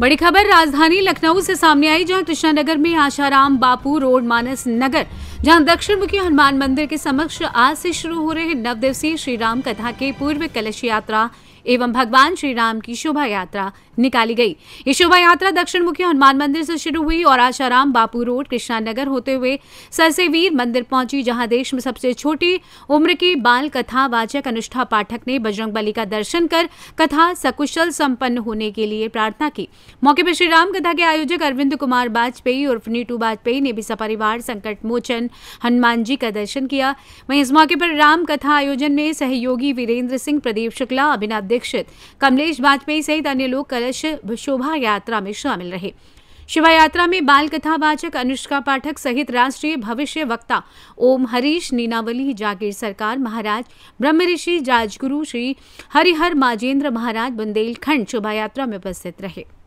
बड़ी खबर राजधानी लखनऊ से सामने आई जहां कृष्णानगर में आशाराम बापू रोड मानस नगर जहां दक्षिण मुखी हनुमान मंदिर के समक्ष आज से शुरू हो रहे नवदिवसीय श्री राम कथा के पूर्व कलश यात्रा एवं भगवान श्री राम की शोभा यात्रा निकाली गई ये शोभा यात्रा दक्षिण मुखी हनुमान मंदिर से शुरू हुई और आशाराम बापू रोड कृष्णानगर होते हुए सरसेवीर मंदिर पहुंची जहां देश में सबसे छोटी उम्र की बाल कथा वाचक अनुष्ठा पाठक ने बजरंग बली का दर्शन कर कथा सकुशल संपन्न होने के लिए प्रार्थना की मौके पर श्री राम कथा के आयोजक अरविंद कुमार वाजपेयी और नीटू वाजपेयी ने भी सपरिवार संकट मोचन हनुमान जी का दर्शन किया वहीं इस मौके पर राम कथा आयोजन में सहयोगी वीरेंद्र सिंह प्रदीप शुक्ला अभिनव दीक्षित कमलेश वाजपेयी सहित अन्य लोग कलश शोभा यात्रा में शामिल रहे शिवा यात्रा में बाल कथा वाचक अनुष्का पाठक सहित राष्ट्रीय भविष्य वक्ता ओम हरीश नीनावली जागीर सरकार महाराज ब्रह्म ऋषि राजगुरु श्री हरिहर माजेंद्र महाराज बुंदेलखंड शोभा यात्रा में उपस्थित रहे